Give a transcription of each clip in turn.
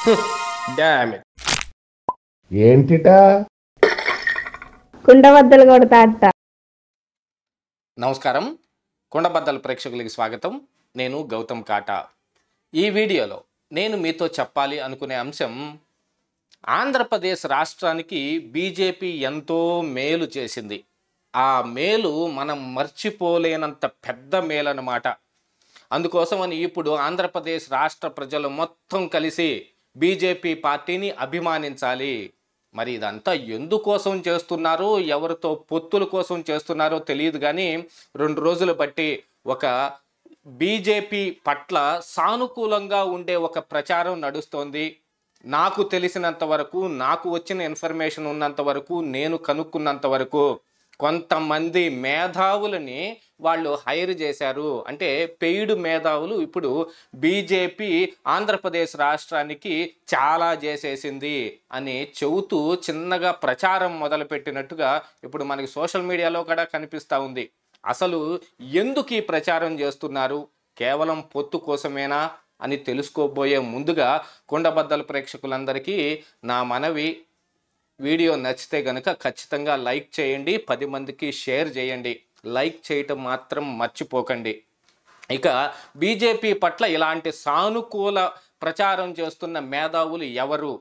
ఏంటిటా కుండబద్దలు కొడతా నమస్కారం కుండబద్దల ప్రేక్షకులకి స్వాగతం నేను గౌతమ్ కాటా ఈ వీడియోలో నేను మీతో చెప్పాలి అనుకునే అంశం ఆంధ్రప్రదేశ్ రాష్ట్రానికి బీజేపీ ఎంతో మేలు చేసింది ఆ మేలు మనం మర్చిపోలేనంత పెద్ద మేలు అన్నమాట అందుకోసమని ఇప్పుడు ఆంధ్రప్రదేశ్ రాష్ట్ర ప్రజలు మొత్తం కలిసి బీజేపీ పార్టీని అభిమానించాలి మరి ఇదంతా ఎందుకోసం చేస్తున్నారు ఎవరితో పొత్తుల కోసం చేస్తున్నారో తెలియదు కానీ రెండు రోజులు బట్టి ఒక బీజేపీ పట్ల సానుకూలంగా ఉండే ఒక ప్రచారం నడుస్తోంది నాకు తెలిసినంత వరకు నాకు వచ్చిన ఇన్ఫర్మేషన్ ఉన్నంత వరకు నేను కనుక్కున్నంత వరకు కొంతమంది మేధావులని వాళ్ళు హైర్ చేశారు అంటే పెయిడ్ మేధావులు ఇప్పుడు బీజేపీ ఆంధ్రప్రదేశ్ రాష్ట్రానికి చాలా చేసేసింది అని చెబుతూ చిన్నగా ప్రచారం మొదలుపెట్టినట్టుగా ఇప్పుడు మనకి సోషల్ మీడియాలో కూడా కనిపిస్తూ ఉంది అసలు ఎందుకు ఈ ప్రచారం చేస్తున్నారు కేవలం పొత్తు కోసమేనా అని తెలుసుకోబోయే ముందుగా కొండబద్దల ప్రేక్షకులందరికీ నా మనవి వీడియో నచ్చితే కనుక ఖచ్చితంగా లైక్ చేయండి పది మందికి షేర్ చేయండి లైక్ చేయటం మాత్రం మర్చిపోకండి ఇక బీజేపీ పట్ల ఇలాంటి సానుకూల ప్రచారం చేస్తున్న మేధావులు ఎవరు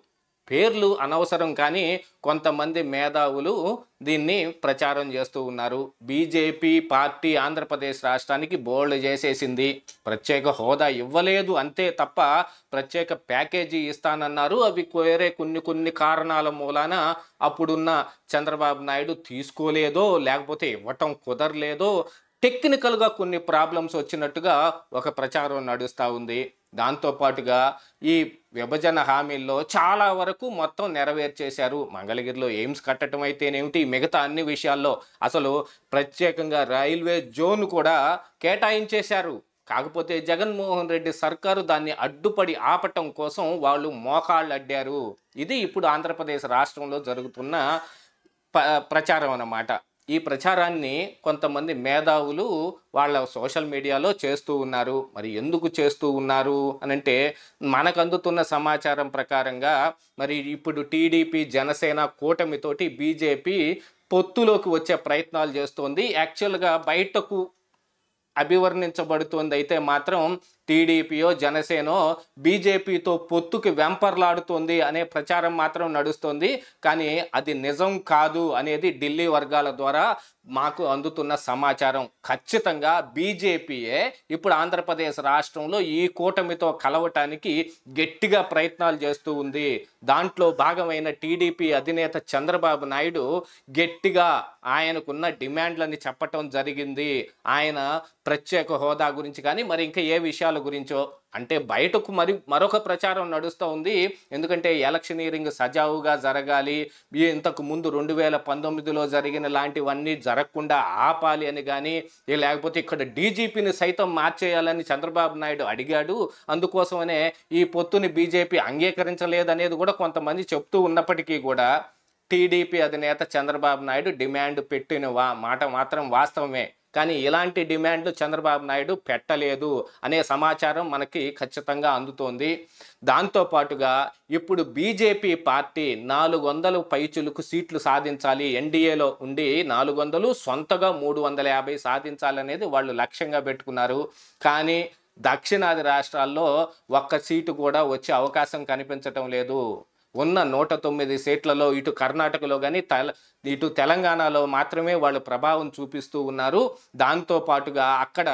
పేర్లు అనవసరం కానీ కొంతమంది మేధావులు దీన్ని ప్రచారం చేస్తూ ఉన్నారు బీజేపీ పార్టీ ఆంధ్రప్రదేశ్ రాష్ట్రానికి బోల్డ్ చేసేసింది ప్రత్యేక హోదా ఇవ్వలేదు అంతే తప్ప ప్రత్యేక ప్యాకేజీ ఇస్తానన్నారు అవి వేరే కొన్ని కొన్ని కారణాల మూలాన అప్పుడున్న చంద్రబాబు నాయుడు తీసుకోలేదో లేకపోతే ఇవ్వటం కుదరలేదో టెక్నికల్గా కొన్ని ప్రాబ్లమ్స్ వచ్చినట్టుగా ఒక ప్రచారం నడుస్తూ ఉంది దాంతోపాటుగా ఈ విభజన హామీల్లో చాలా వరకు మొత్తం నెరవేర్చేశారు మంగళగిరిలో ఎయిమ్స్ కట్టడం అయితేనేమిటి మిగతా అన్ని విషయాల్లో అసలు ప్రత్యేకంగా రైల్వే జోన్ కూడా కేటాయించేశారు కాకపోతే జగన్మోహన్ రెడ్డి సర్కారు దాన్ని అడ్డుపడి ఆపటం కోసం వాళ్ళు మోకాళ్ళు అడ్డారు ఇది ఇప్పుడు ఆంధ్రప్రదేశ్ రాష్ట్రంలో జరుగుతున్న ప్రచారం అన్నమాట ఈ ప్రచారాన్ని కొంతమంది మేధావులు వాళ్ళ సోషల్ మీడియాలో చేస్తూ ఉన్నారు మరి ఎందుకు చేస్తూ ఉన్నారు అని అంటే మనకు అందుతున్న సమాచారం ప్రకారంగా మరి ఇప్పుడు టీడీపీ జనసేన కూటమితోటి బీజేపీ పొత్తులోకి వచ్చే ప్రయత్నాలు చేస్తోంది యాక్చువల్గా బయటకు అభివర్ణించబడుతుంది అయితే మాత్రం టీడీపీయో జనసేనో బీజేపీతో పొత్తుకి వెంపర్లాడుతోంది అనే ప్రచారం మాత్రం నడుస్తోంది కానీ అది నిజం కాదు అనేది ఢిల్లీ వర్గాల ద్వారా మాకు అందుతున్న సమాచారం ఖచ్చితంగా బీజేపీయే ఇప్పుడు ఆంధ్రప్రదేశ్ రాష్ట్రంలో ఈ కూటమితో కలవటానికి గట్టిగా ప్రయత్నాలు చేస్తూ ఉంది దాంట్లో భాగమైన టీడీపీ అధినేత చంద్రబాబు నాయుడు గట్టిగా ఆయనకున్న డిమాండ్లని చెప్పటం జరిగింది ఆయన ప్రత్యేక హోదా గురించి కానీ మరి ఇంకా ఏ విషయాలు ప్రచారాల గురించో అంటే బయటకు మరి మరొక ప్రచారం నడుస్తూ ఉంది ఎందుకంటే ఎలక్షనీరింగ్ సజావుగా జరగాలి ఇంతకు ముందు రెండు వేల పంతొమ్మిదిలో జరిగిన లాంటివన్నీ జరగకుండా ఆపాలి అని కానీ లేకపోతే ఇక్కడ డీజీపీని సైతం మార్చేయాలని చంద్రబాబు నాయుడు అడిగాడు అందుకోసమనే ఈ పొత్తుని బీజేపీ అంగీకరించలేదనేది కూడా కొంతమంది చెప్తూ ఉన్నప్పటికీ కూడా టీడీపీ అధినేత చంద్రబాబు నాయుడు డిమాండ్ పెట్టిన మాట మాత్రం వాస్తవమే కానీ ఇలాంటి డిమాండ్లు చంద్రబాబు నాయుడు పెట్టలేదు అనే సమాచారం మనకి ఖచ్చితంగా అందుతోంది దాంతోపాటుగా ఇప్పుడు బీజేపీ పార్టీ నాలుగు వందలు పైచులకు సీట్లు సాధించాలి ఎన్డీఏలో ఉండి నాలుగు వందలు సొంతగా మూడు వందల యాభై సాధించాలనేది వాళ్ళు లక్ష్యంగా పెట్టుకున్నారు కానీ దక్షిణాది రాష్ట్రాల్లో ఒక్క సీటు కూడా వచ్చే అవకాశం కనిపించటం లేదు ఉన్న నూట తొమ్మిది సీట్లలో ఇటు కర్ణాటకలో కానీ తెల ఇటు తెలంగాణలో మాత్రమే వాళ్ళు ప్రభావం చూపిస్తూ ఉన్నారు దాంతో పాటుగా అక్కడ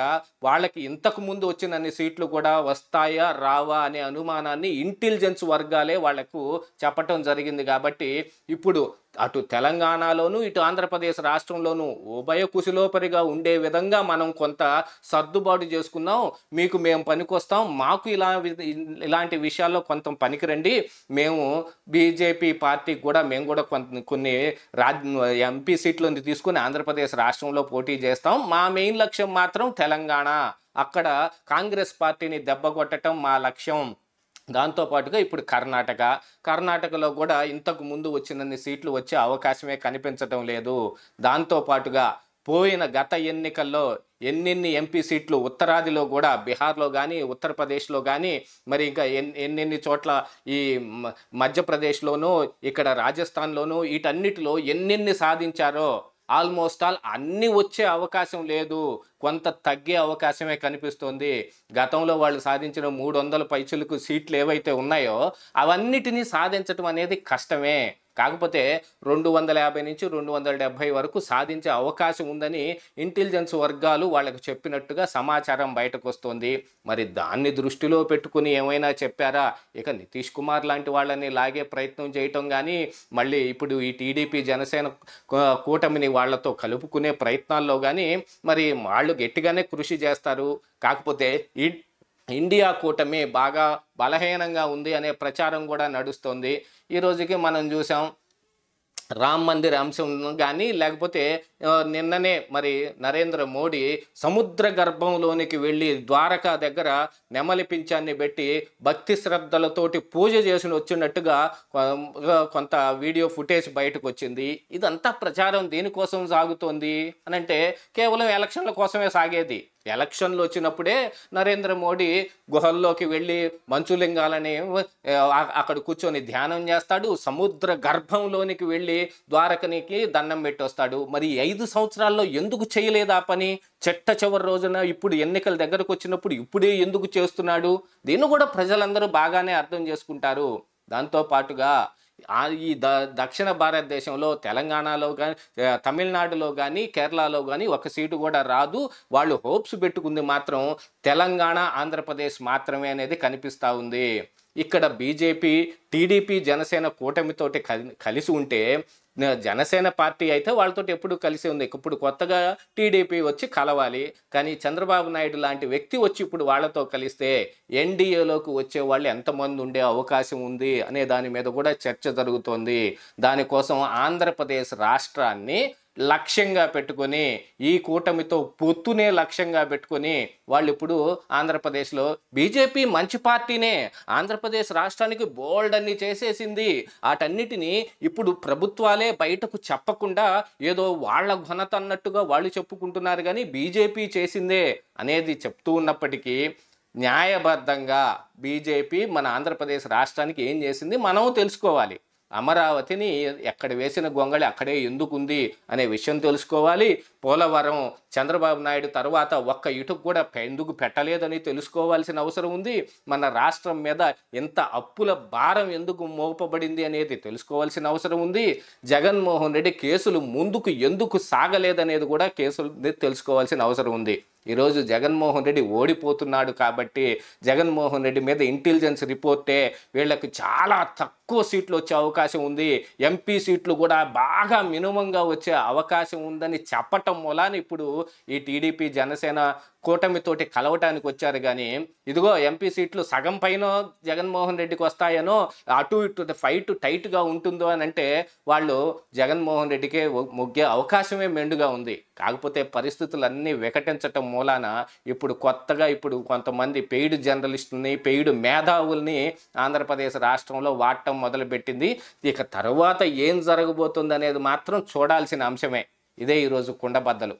వాళ్ళకి ఇంతకు ముందు వచ్చిన అన్ని సీట్లు కూడా వస్తాయా రావా అనే అనుమానాన్ని ఇంటెలిజెన్స్ వర్గాలే వాళ్లకు చెప్పటం జరిగింది కాబట్టి ఇప్పుడు అటు తెలంగాణలోను ఇటు ఆంధ్రప్రదేశ్ రాష్ట్రంలోను ఉభయ కుశలోపరిగా ఉండే విధంగా మనం కొంత సర్దుబాటు చేసుకున్నాం మీకు మేము పనికొస్తాం మాకు ఇలా ఇలాంటి విషయాల్లో కొంత పనికిరండి మేము బీజేపీ పార్టీకి కూడా మేము కూడా కొంత కొన్ని రాజ్ ఎంపీ సీట్లు తీసుకుని ఆంధ్రప్రదేశ్ రాష్ట్రంలో పోటీ చేస్తాం మా మెయిన్ లక్ష్యం మాత్రం తెలంగాణ అక్కడ కాంగ్రెస్ పార్టీని దెబ్బ కొట్టడం మా లక్ష్యం దాంతోపాటుగా ఇప్పుడు కర్ణాటక కర్ణాటకలో కూడా ఇంతకు ముందు వచ్చినన్ని సీట్లు వచ్చే అవకాశమే కనిపించడం లేదు దాంతోపాటుగా పోయిన గత ఎన్నికల్లో ఎన్నెన్ని ఎంపీ సీట్లు ఉత్తరాదిలో కూడా బీహార్లో కానీ ఉత్తరప్రదేశ్లో కానీ మరి ఇంకా ఎన్నెన్ని చోట్ల ఈ మధ్యప్రదేశ్లోనూ ఇక్కడ రాజస్థాన్లోనూ వీటన్నిటిలో ఎన్నెన్ని సాధించారో ఆల్మోస్ట్ ఆల్ అన్నీ వచ్చే అవకాశం లేదు కొంత తగ్గే అవకాశమే కనిపిస్తుంది గతంలో వాళ్ళు సాధించిన మూడు వందల పైచులకు సీట్లు ఏవైతే ఉన్నాయో అవన్నిటినీ సాధించడం అనేది కష్టమే కాకపోతే రెండు వందల యాభై నుంచి రెండు వందల డెబ్బై వరకు సాధించే అవకాశం ఉందని ఇంటెలిజెన్స్ వర్గాలు వాళ్ళకు చెప్పినట్టుగా సమాచారం బయటకు వస్తుంది మరి దాన్ని దృష్టిలో పెట్టుకుని ఏమైనా చెప్పారా ఇక నితీష్ కుమార్ లాంటి వాళ్ళని లాగే ప్రయత్నం చేయటం కానీ మళ్ళీ ఇప్పుడు ఈ టీడీపీ జనసేన కూటమిని వాళ్ళతో కలుపుకునే ప్రయత్నాల్లో కానీ మరి వాళ్ళు గట్టిగానే కృషి చేస్తారు కాకపోతే ఈ ఇండియా కూటమి బాగా బలహీనంగా ఉంది అనే ప్రచారం కూడా నడుస్తుంది ఈ రోజుకి మనం చూసాం రామ్ మందిర్ అంశం కానీ లేకపోతే నిన్ననే మరి నరేంద్ర మోడీ సముద్ర గర్భంలోనికి వెళ్ళి ద్వారకా దగ్గర నెమలి పింఛాన్ని పెట్టి భక్తి శ్రద్ధలతోటి పూజ చేసి వచ్చినట్టుగా కొంత వీడియో ఫుటేజ్ బయటకు వచ్చింది ఇదంతా ప్రచారం దేనికోసం సాగుతోంది అని అంటే కేవలం ఎలక్షన్ల కోసమే సాగేది ఎలక్షన్లు వచ్చినప్పుడే నరేంద్ర మోడీ గుహల్లోకి వెళ్ళి మంచులింగాలని అక్కడ కూర్చొని ధ్యానం చేస్తాడు సముద్ర గర్భంలోనికి వెళ్ళి ద్వారకనికి దండం పెట్టొస్తాడు మరి ఐదు సంవత్సరాల్లో ఎందుకు చేయలేదు ఆ పని చెట్ట చివరి రోజున ఇప్పుడు ఎన్నికల దగ్గరకు వచ్చినప్పుడు ఇప్పుడే ఎందుకు చేస్తున్నాడు దీన్ని కూడా ప్రజలందరూ బాగానే అర్థం చేసుకుంటారు దాంతో పాటుగా ఈ ద దక్షిణ భారతదేశంలో తెలంగాణలో కానీ తమిళనాడులో కానీ కేరళలో కానీ ఒక సీటు కూడా రాదు వాళ్ళు హోప్స్ పెట్టుకుంది మాత్రం తెలంగాణ ఆంధ్రప్రదేశ్ మాత్రమే అనేది కనిపిస్తూ ఉంది ఇక్కడ బీజేపీ టీడీపీ జనసేన కూటమితోటి కలిసి ఉంటే జనసేన పార్టీ అయితే వాళ్ళతో ఎప్పుడు కలిసి ఉంది ఇప్పుడు కొత్తగా టీడీపీ వచ్చి కలవాలి కానీ చంద్రబాబు నాయుడు లాంటి వ్యక్తి వచ్చి ఇప్పుడు వాళ్ళతో కలిస్తే ఎన్డీఏలోకి వచ్చే వాళ్ళు ఎంతమంది ఉండే అవకాశం ఉంది అనే దాని మీద కూడా చర్చ జరుగుతోంది దానికోసం ఆంధ్రప్రదేశ్ రాష్ట్రాన్ని లక్ష్యంగా పెట్టుకొని ఈ కూటమితో పొత్తునే లక్ష్యంగా పెట్టుకొని వాళ్ళు ఇప్పుడు ఆంధ్రప్రదేశ్లో బీజేపీ మంచి పార్టీనే ఆంధ్రప్రదేశ్ రాష్ట్రానికి బోల్డ్ అన్ని చేసేసింది వాటన్నిటిని ఇప్పుడు ప్రభుత్వాలే బయటకు చెప్పకుండా ఏదో వాళ్ళ ఘనత అన్నట్టుగా వాళ్ళు చెప్పుకుంటున్నారు కానీ బీజేపీ చేసిందే అనేది చెప్తూ ఉన్నప్పటికీ న్యాయబద్ధంగా బీజేపీ మన ఆంధ్రప్రదేశ్ రాష్ట్రానికి ఏం చేసింది మనం తెలుసుకోవాలి అమరావతిని ఎక్కడ వేసిన గొంగళి అక్కడే ఎందుకుంది అనే విషయం తెలుసుకోవాలి పోలవరం చంద్రబాబు నాయుడు తర్వాత ఒక్క ఇటుకు కూడా ఎందుకు పెట్టలేదని తెలుసుకోవాల్సిన అవసరం ఉంది మన రాష్ట్రం మీద ఎంత అప్పుల భారం ఎందుకు మోపబడింది అనేది తెలుసుకోవాల్సిన అవసరం ఉంది జగన్మోహన్ రెడ్డి కేసులు ముందుకు ఎందుకు సాగలేదనేది కూడా కేసులు తెలుసుకోవాల్సిన అవసరం ఉంది ఈరోజు జగన్మోహన్ రెడ్డి ఓడిపోతున్నాడు కాబట్టి జగన్మోహన్ రెడ్డి మీద ఇంటెలిజెన్స్ రిపోర్టే వీళ్ళకి చాలా తక్కువ సీట్లు వచ్చే అవకాశం ఉంది ఎంపీ సీట్లు కూడా బాగా మినిమంగా వచ్చే అవకాశం ఉందని చెప్పటం మూలాన ఇప్పుడు ఈ టీడీపీ జనసేన కూటమితోటి కలవటానికి వచ్చారు కానీ ఇదిగో ఎంపీ సీట్లు సగం పైన జగన్మోహన్ రెడ్డికి వస్తాయనో అటు ఇటు ఫైట్ టైట్గా ఉంటుందో అని అంటే వాళ్ళు జగన్మోహన్ రెడ్డికే మొగ్గే అవకాశమే మెండుగా ఉంది కాకపోతే పరిస్థితులన్నీ వికటించటం మూలాన ఇప్పుడు కొత్తగా ఇప్పుడు కొంతమంది పెయిడ్ జర్నలిస్టుల్ని పెయిడ్ మేధావుల్ని ఆంధ్రప్రదేశ్ రాష్ట్రంలో వాడటం మొదలుపెట్టింది ఇక తర్వాత ఏం జరగబోతుందనేది మాత్రం చూడాల్సిన అంశమే ఇదే ఈరోజు కుండబద్దలు